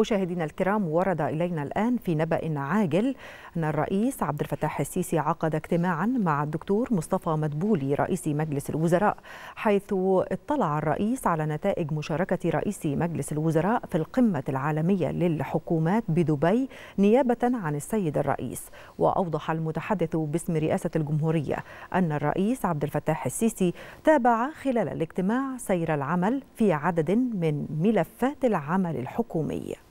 مشاهدينا الكرام ورد إلينا الآن في نبأ عاجل أن الرئيس عبد الفتاح السيسي عقد اجتماعا مع الدكتور مصطفى مدبولي رئيس مجلس الوزراء حيث اطلع الرئيس على نتائج مشاركة رئيس مجلس الوزراء في القمة العالمية للحكومات بدبي نيابة عن السيد الرئيس وأوضح المتحدث باسم رئاسة الجمهورية أن الرئيس عبد الفتاح السيسي تابع خلال الاجتماع سير العمل في عدد من ملفات العمل الحكومي